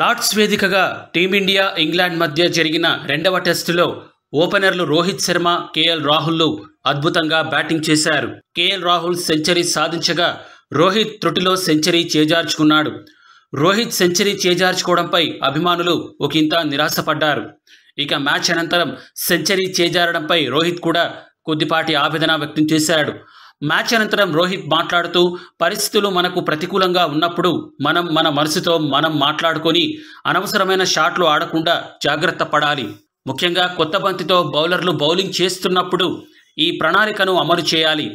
Lord's వేదికగా team India England మధ్య జరిగిన రెండవ టెస్టులో ఓపెనర్లు రోహిత్ శర్మ కేఎల్ రాహుల్లు అద్భుతంగా బ్యాటింగ్ చేశారు కేఎల్ రాహుల్ సెంచరీ సాధించగా రోహిత్ త్రుటిలో సెంచరీ చేజార్చుకున్నాడు రోహిత్ సెంచరీ చేజార్చుకోవడంపై అభిమానులు ఒకంత నిరాశపడ్డారు ఇక మ్యాచ్ అనంతరం సెంచరీ చేజారడంపై రోహిత్ కూడా కొద్దిపాటి ఆవేదన వ్యక్తం చేశాడు మ్యాచ్ అనంతరం రోహిత్ మాట్లాడుతూ పరిస్థితులు మనకు ప్రతికూలంగా ఉన్నప్పుడు మనం మన మనసుతో మనం మాట్లాడుకొని అనవసరమైన షాట్లు ఆడకుండా జాగ్రత్త పడాలి ముఖ్యంగా కొత్త బంతితో బౌలర్లు బౌలింగ్ చేస్తున్నప్పుడు ఈ ప్రణాళికను అమలు చేయాలి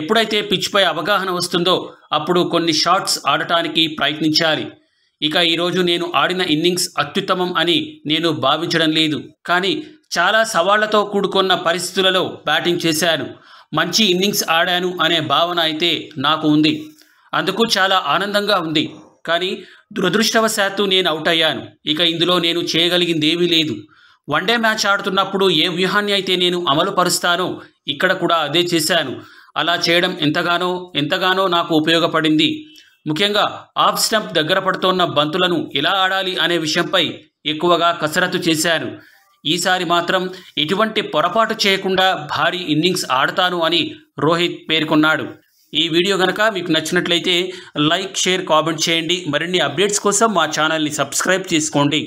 ఎప్పుడైతే పిచ్పై అవగాహన వస్తుందో అప్పుడు కొన్ని షాట్స్ ఆడటానికి ప్రయత్నించాలి ఇక ఈరోజు నేను ఆడిన ఇన్నింగ్స్ అత్యుత్తమం అని నేను భావించడం లేదు కానీ చాలా సవాళ్లతో కూడుకున్న పరిస్థితులలో బ్యాటింగ్ చేశాను మంచి ఇన్నింగ్స్ ఆడాను అనే భావన అయితే నాకు ఉంది అందుకు చాలా ఆనందంగా ఉంది కానీ దురదృష్టవశాత్తు నేను అవుట్ అయ్యాను ఇక ఇందులో నేను చేయగలిగింది ఏమీ లేదు వన్డే మ్యాచ్ ఆడుతున్నప్పుడు ఏ వ్యూహాన్ని అయితే నేను అమలు పరుస్తానో ఇక్కడ కూడా అదే చేశాను అలా చేయడం ఎంతగానో ఎంతగానో నాకు ఉపయోగపడింది ముఖ్యంగా ఆఫ్ స్టంప్ దగ్గర పడుతోన్న బంతులను ఎలా ఆడాలి అనే విషయంపై ఎక్కువగా కసరత్తు చేశాను ఈసారి మాత్రం ఇటువంటి పొరపాటు చేయకుండా భారీ ఇన్నింగ్స్ ఆడతాను అని రోహిత్ పేర్కొన్నాడు ఈ వీడియో కనుక మీకు నచ్చినట్లయితే లైక్ షేర్ కామెంట్ చేయండి మరిన్ని అప్డేట్స్ కోసం మా ఛానల్ని సబ్స్క్రైబ్ చేసుకోండి